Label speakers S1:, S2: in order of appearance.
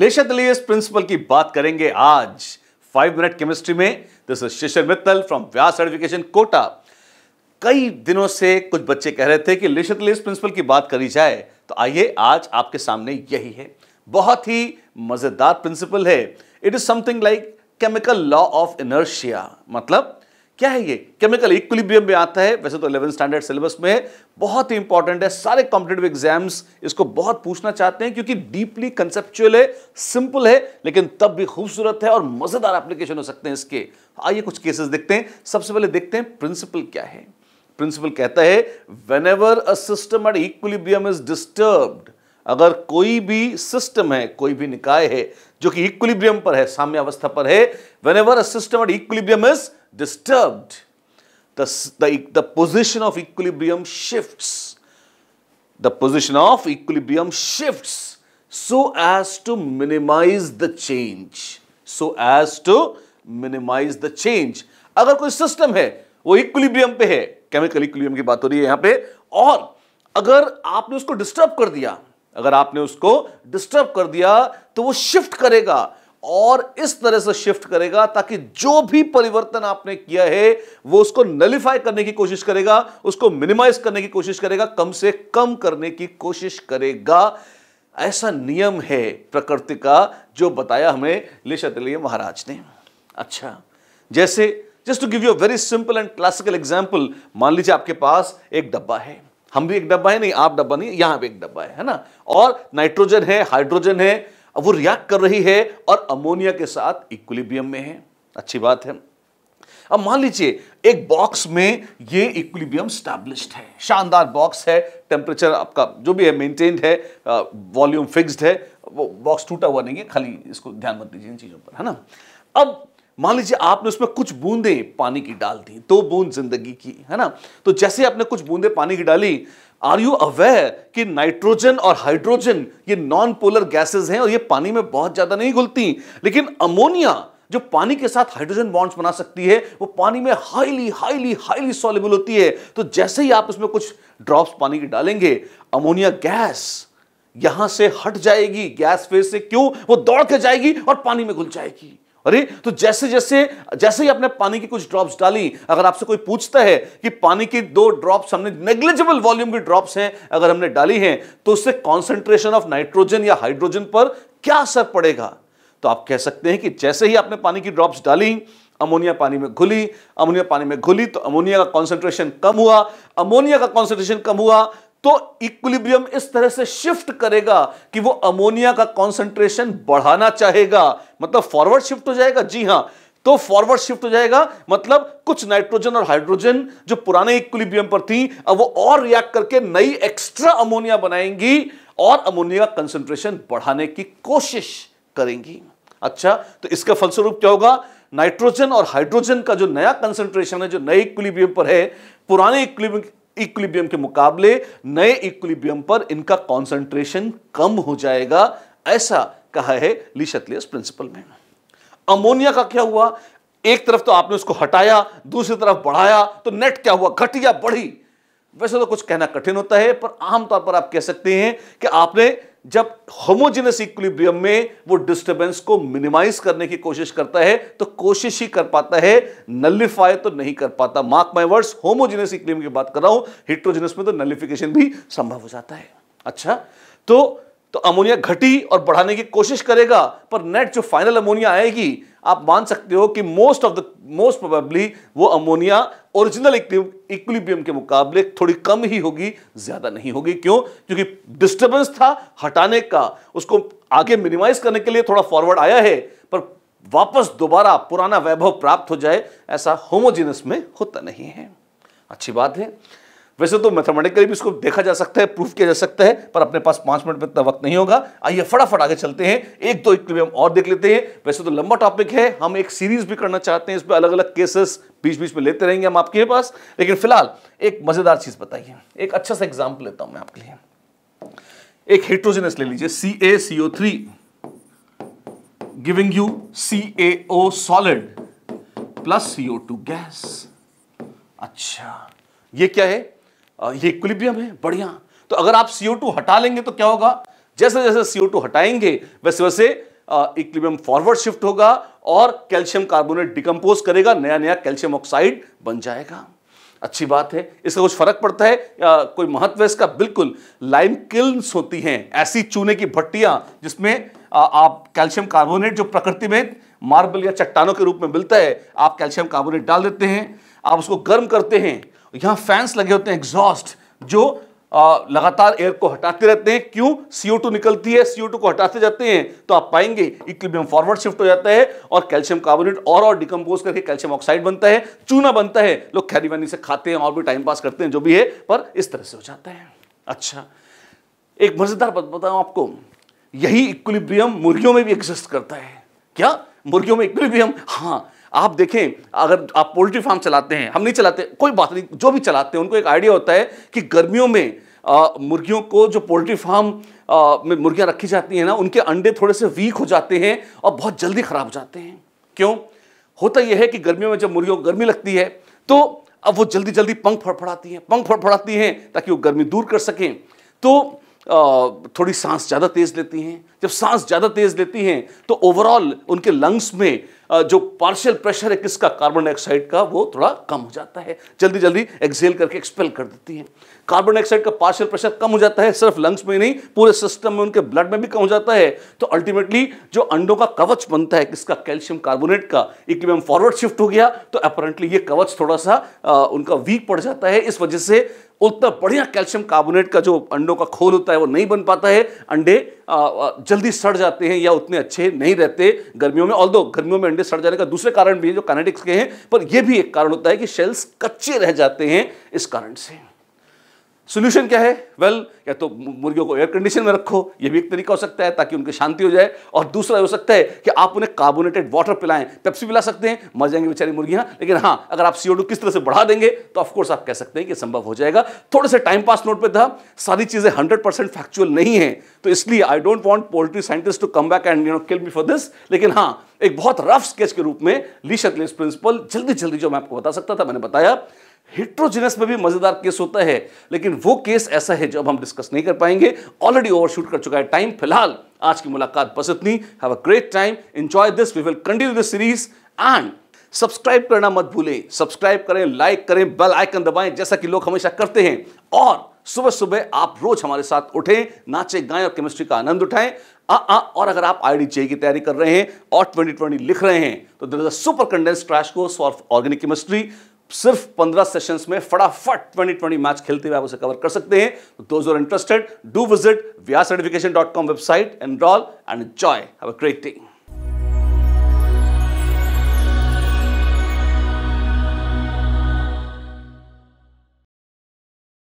S1: लेशा less principal की बात करेंगे आज फाइव मिनट केमिस्ट्री में this is Shishir Mittal from Vyas education Kota कई दिनों से कुछ बच्चे कह रहे थे कि लेशत लेस प्रिंसिपल की बात करी जाए तो आइए आज आपके सामने यही है बहुत ही मजेदार प्रिंसिपल है it is something like chemical law of inertia मतलब क्या है ये केमिकल इक्विलिब्रियम में आता है वैसे तो इलेवन स्टैंडर्ड सिलेबस में है बहुत ही इंपॉर्टेंट है सारे कॉम्पिटेटिव एग्जाम्स इसको बहुत पूछना चाहते हैं क्योंकि डीपली कंसेप्चुअल है सिंपल है लेकिन तब भी खूबसूरत है और मजेदार एप्लीकेशन हो सकते हैं इसके आइए कुछ केसेस देखते हैं सबसे पहले देखते हैं प्रिंसिपल क्या है प्रिंसिपल कहता है whenever a system at equilibrium is disturbed अगर कोई भी सिस्टम है कोई भी निकाय है जो कि इक्विलिब्रियम पर है साम्य अवस्था पर है whenever a system at equilibrium is disturbed the position of equilibrium shift the position of equilibrium shift so as to minimize the change so as to minimize the change अगर कोई system है वो equilibrium पे है chemical equilibrium की बात हो रही है यहां पे और अगर आपने उसको डिस्टर्ब कर दिया अगर आपने उसको डिस्टर्ब कर दिया तो वो शिफ्ट करेगा और इस तरह से शिफ्ट करेगा ताकि जो भी परिवर्तन आपने किया है वो उसको नलिफाई करने की कोशिश करेगा उसको मिनिमाइज करने की कोशिश करेगा कम से कम करने की कोशिश करेगा ऐसा नियम है प्रकृति का जो बताया हमें लिशतलिय महाराज ने अच्छा जैसे just to give you very simple and classical example मान लीजिए आपके पास एक डब्बा है हम भी एक डब्बा है नहीं आप डब्बा नहीं यहां पे एक डब्बा है है ना और नाइट्रोजन है हाइड्रोजन है वो रिएक्ट कर रही है और अमोनिया के साथ इक्विलिब्रियम में है अच्छी बात है अब मान लीजिए एक बॉक्स में ये इक्विलिब्रियम स्टैब्लिश्ड है शानदार बॉक्स है टेम्परेचर आपका जो भी है मेंटेन्ड है वॉल्यूम फिक्स्ड है वो बॉक्स टूटा हुआ नहीं है खाली इसको ध्यान मत दीजिए इन चीज़ों पर है ना अब मान लीजिए आपने उसमें कुछ बूंदे पानी की डाल दी दो बूंद जिंदगी की है ना तो जैसे आपने कुछ बूंदे पानी की डाली आर यू अवेयर कि नाइट्रोजन और हाइड्रोजन ये नॉन पोलर गैसेस हैं और ये पानी में बहुत ज्यादा नहीं घुलती लेकिन अमोनिया जो पानी के साथ हाइड्रोजन बॉन्ड्स बना सकती है वो पानी में हाईली हाईली हाईली सॉलेबल होती है तो जैसे ही आप उसमें कुछ ड्रॉप्स पानी की डालेंगे अमोनिया गैस यहां से हट जाएगी गैस फेज से क्यों वो दौड़ के जाएगी और पानी में घुल जाएगी अरे तो जैसे जैसे जैसे ही आपने पानी की कुछ ड्रॉप्स डाली अगर आपसे कोई पूछता है कि पानी की दो ड्रॉप्स हमने नेग्लिजिबल वॉल्यूम की ड्रॉप्स हैं अगर हमने डाली हैं तो उससे कॉन्सेंट्रेशन ऑफ नाइट्रोजन या हाइड्रोजन पर क्या असर पड़ेगा तो आप कह सकते हैं कि जैसे ही आपने पानी की ड्रॉप्स डाली अमोनिया पानी में घुली अमोनिया पानी में घुली तो अमोनिया का कॉन्सेंट्रेशन कम हुआ अमोनिया का कॉन्सेंट्रेशन कम हुआ तो इक्विलिब्रियम इस तरह से शिफ्ट करेगा कि वो अमोनिया का कॉन्सेंट्रेशन बढ़ाना चाहेगा मतलब फॉरवर्ड शिफ्ट हो जाएगा जी हां तो फॉरवर्ड शिफ्ट हो जाएगा मतलब कुछ नाइट्रोजन और हाइड्रोजन जो पुराने इक्विलिब्रियम पर थी अब वो और रिएक्ट करके नई एक्स्ट्रा अमोनिया बनाएंगी और अमोनिया का कंसेंट्रेशन बढ़ाने की कोशिश करेंगी अच्छा तो इसका फलस्वरूप क्या होगा नाइट्रोजन और हाइड्रोजन का जो नया कंसेंट्रेशन है जो नए इक्विलिब्रियम पर है पुराने इक्विलिब्रियम इक्विलिब्रियम के मुकाबले नए इक्विलिब्रियम पर इनका कॉन्सेंट्रेशन कम हो जाएगा ऐसा कहा है लिशतलियस प्रिंसिपल में अमोनिया का क्या हुआ एक तरफ तो आपने उसको हटाया दूसरी तरफ बढ़ाया तो नेट क्या हुआ घटिया बढ़ी वैसे तो कुछ कहना कठिन होता है पर आमतौर पर आप कह सकते हैं कि आपने जब होमोजिनस इक्विलिब्रियम में वो डिस्टरबेंस को मिनिमाइज करने की कोशिश करता है तो कोशिश ही कर पाता है नलिफाई तो नहीं कर पाता mark my words homogeneous equilibrium की बात कर रहा हूं हिट्रोजिनस में तो नलिफिकेशन भी संभव हो जाता है अच्छा तो तो अमोनिया घटी और बढ़ाने की कोशिश करेगा पर नेट जो फाइनल अमोनिया आएगी आप मान सकते हो कि most of the most probably वो अमोनिया ओरिजिनल इक्विलिब्रियम के मुकाबले थोड़ी कम ही होगी ज्यादा नहीं होगी क्यों क्योंकि डिस्टर्बेंस था हटाने का उसको आगे मिनिमाइज करने के लिए थोड़ा फॉरवर्ड आया है पर वापस दोबारा पुराना वैभव प्राप्त हो जाए ऐसा होमोजिनस में होता नहीं है अच्छी बात है वैसे तो मैथमेटिकली भी इसको देखा जा सकता है प्रूफ किया जा सकता है पर अपने पास पांच मिनट में इतना वक्त नहीं होगा आइए फटाफट आगे चलते हैं एक दो हम और देख लेते हैं वैसे तो लंबा टॉपिक है हम एक सीरीज भी करना चाहते हैं इस पर अलग अलग केसेस बीच बीच में लेते रहेंगे हम आपके पास लेकिन फिलहाल एक मजेदार चीज बताइए एक अच्छा सा एग्जाम्पल लेता हूं मैं आपके लिए एक हेट्रोजेनस ले लीजिए C A C O three giving you C A O solid plus CO two gas अच्छा ये क्या है ये इक्विलिब्रियम है बढ़िया तो अगर आप CO2 हटा लेंगे तो क्या होगा जैसे जैसे CO2 हटाएंगे वैसे वैसे इक्विलिब्रियम फॉरवर्ड शिफ्ट होगा और कैल्शियम कार्बोनेट डिकम्पोज करेगा नया नया कैल्शियम ऑक्साइड बन जाएगा अच्छी बात है इसका कुछ फर्क पड़ता है आ, कोई महत्व इसका बिल्कुल लाइम किल्स होती हैं ऐसी चूने की भट्टियां जिसमें आ, आप कैल्शियम कार्बोनेट जो प्रकृति में मार्बल या चट्टानों के रूप में मिलता है आप कैल्शियम कार्बोनेट डाल देते हैं आप उसको गर्म करते हैं यहाँ फैंस लगे होते हैं एग्जॉस्ट जो आ, लगातार एयर को हटाते रहते हैं क्यों टू निकलती है टू को हटाते जाते हैं तो आप पाएंगे इक्विबियम फॉरवर्ड शिफ्ट हो जाता है और कैल्शियम कार्बोनेट और और डिकम्पोज करके कैल्शियम ऑक्साइड बनता है चूना बनता है लोग खैरी से खाते हैं और भी टाइम पास करते हैं जो भी है पर इस तरह से हो जाता है अच्छा एक मजेदार बात बताऊं आपको यही इक्विब्रियम मुर्गियों में भी एग्जिस्ट करता है क्या मुर्गियों में इक्विबियम हाँ आप देखें अगर आप पोल्ट्री फार्म चलाते हैं हम नहीं चलाते कोई बात नहीं जो भी चलाते हैं उनको एक आइडिया होता है कि गर्मियों में मुर्गियों को जो पोल्ट्री फार्म में मुर्गियाँ रखी जाती हैं ना उनके अंडे थोड़े से वीक हो जाते हैं और बहुत जल्दी ख़राब हो जाते हैं क्यों होता यह है कि गर्मियों में जब मुर्गियों को गर्मी लगती है तो अब वो जल्दी जल्दी पंख फड़फड़ाती हैं पंख फड़फड़ाती हैं ताकि वो गर्मी दूर कर सकें तो थोड़ी सांस ज़्यादा तेज़ लेती हैं जब सांस ज़्यादा तेज़ लेती हैं तो ओवरऑल उनके लंग्स में जो पार्शियल प्रेशर है किसका कार्बन डाइऑक्साइड का वो थोड़ा कम हो जाता है जल्दी जल्दी एक्सेल करके एक्सपेल कर देती है कार्बन डाइऑक्साइड का पार्शियल प्रेशर कम हो जाता है सिर्फ लंग्स में ही नहीं पूरे सिस्टम में उनके ब्लड में भी कम हो जाता है तो अल्टीमेटली जो अंडों का कवच बनता है किसका कैल्शियम कार्बोनेट का इक्विबम फॉरवर्ड शिफ्ट हो गया तो अपरेंटली ये कवच थोड़ा सा आ, उनका वीक पड़ जाता है इस वजह से उतना बढ़िया कैल्शियम कार्बोनेट का जो अंडों का खोल होता है वो नहीं बन पाता है अंडे जल्दी सड़ जाते हैं या उतने अच्छे नहीं रहते गर्मियों में ऑल गर्मियों में अंडे सड़ जाने का दूसरे कारण भी है जो कैनेटिक्स के हैं पर यह भी एक कारण होता है कि शेल्स कच्चे रह जाते हैं इस कारण से सोल्यूशन क्या है वेल well, या तो मुर्गियों को एयर कंडीशन में रखो ये भी एक तरीका हो सकता है ताकि उनकी शांति हो जाए और दूसरा हो सकता है कि आप उन्हें कार्बोनेटेड वाटर पिलाएं पेप्सी पिला सकते हैं मर जाएंगे बेचारी मुर्गियां लेकिन हाँ अगर आप सीओ किस तरह से बढ़ा देंगे तो ऑफकोर्स आप कह सकते हैं कि संभव हो जाएगा थोड़े से टाइम पास नोट पर था सारी चीज़ें हंड्रेड फैक्चुअल नहीं है तो इसलिए I don't want poultry scientist to come back and you know kill me for this लेकिन हाँ एक बहुत रफ स्केच के रूप में ली प्रिंसिपल जल्दी जल्दी जो मैं आपको बता सकता था मैंने बताया हिट्रोजिनस में भी मजेदार केस होता है लेकिन वो केस ऐसा है जो अब हम डिस्कस नहीं कर पाएंगे ऑलरेडी ओवरशूट कर चुका है टाइम फिलहाल आज की मुलाकात बस इतनी have a great time enjoy this we will continue this series and subscribe करना मत भूलें सब्सक्राइब करें लाइक करें बेल आइकन दबाएं जैसा कि लोग हमेशा करते हैं और सुबह सुबह आप रोज हमारे साथ उठें नाचे गाएं और केमिस्ट्री का आनंद उठाएं आ, आ, और अगर आप आई डी की तैयारी कर रहे हैं और 2020 लिख रहे हैं तो there is a super condense crash course of organic chemistry सिर्फ 15 सेशंस में फटाफट 2020 मैच खेलते हुए आप उसे कवर कर सकते हैं तो those are interested do visit Vyas dot com website रॉल enjoy have a great thing